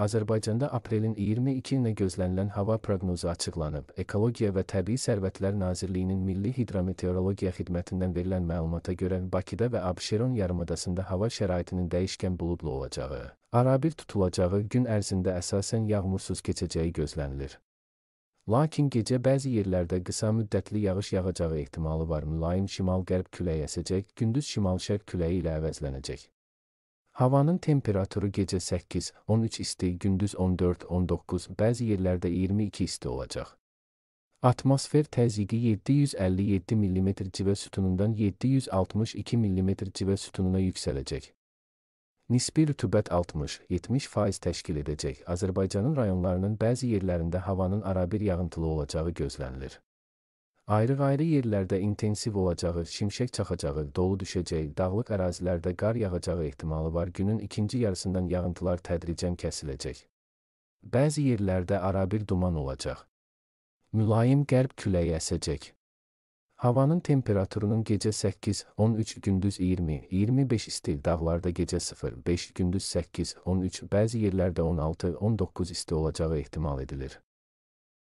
Azərbaycanda aprelin 22-nə gözlənilən hava proqnozu açıqlanıb. Ekologiya və Təbii Sərvətlər Nazirliyinin Milli Hidrometeorologiya Xidmətindən verilən məlumata görə Bakıda və Abşeron yarımadasında hava şəraitinin dəyişkən buludlu olacağı, arabir tutulacağı gün ərzində əsasən yağmursuz keçəcəyi gözlənilir. Lakin gecə bəzi yerlərdə qısa müddətli yağış yağacağı ehtimalı var. Mülayim şimal-qərb küləyi əsəcək, gündüz şimal-şərq küləyi ilə əvəzlənəcək. Havanın temperaturu gecə 8-13 isti, gündüz 14-19, bəzi yerlərdə 22 isti olacaq. Atmosfer təzyiqi 757 mm civə sütunundan 762 mm civə sütununa yüksələcək. Nisbi rütubət 60-70% təşkil edəcək. Azərbaycanın rayonlarının bəzi yerlərində havanın arabir yağıntılı olacağı gözlənilir. Ayrı-ayrı yerlərdə intensiv olacağı, şimşək çaxacağı, dolu düşəcəyi, dağlıq ərazilərdə qar yağacağı ehtimalı var. Günün ikinci yarısından yağıntılar tədricən kəsiləcək. Bəzi yerlərdə arabir duman olacaq. Mülayim qərb küləyi əsəcək. Havanın temperaturunun gecə 8-13, gündüz 20-25 isti, dağlarda gecə 0-5, gündüz 8-13, bəzi yerlərdə 16-19 isti olacağı ehtimal edilir.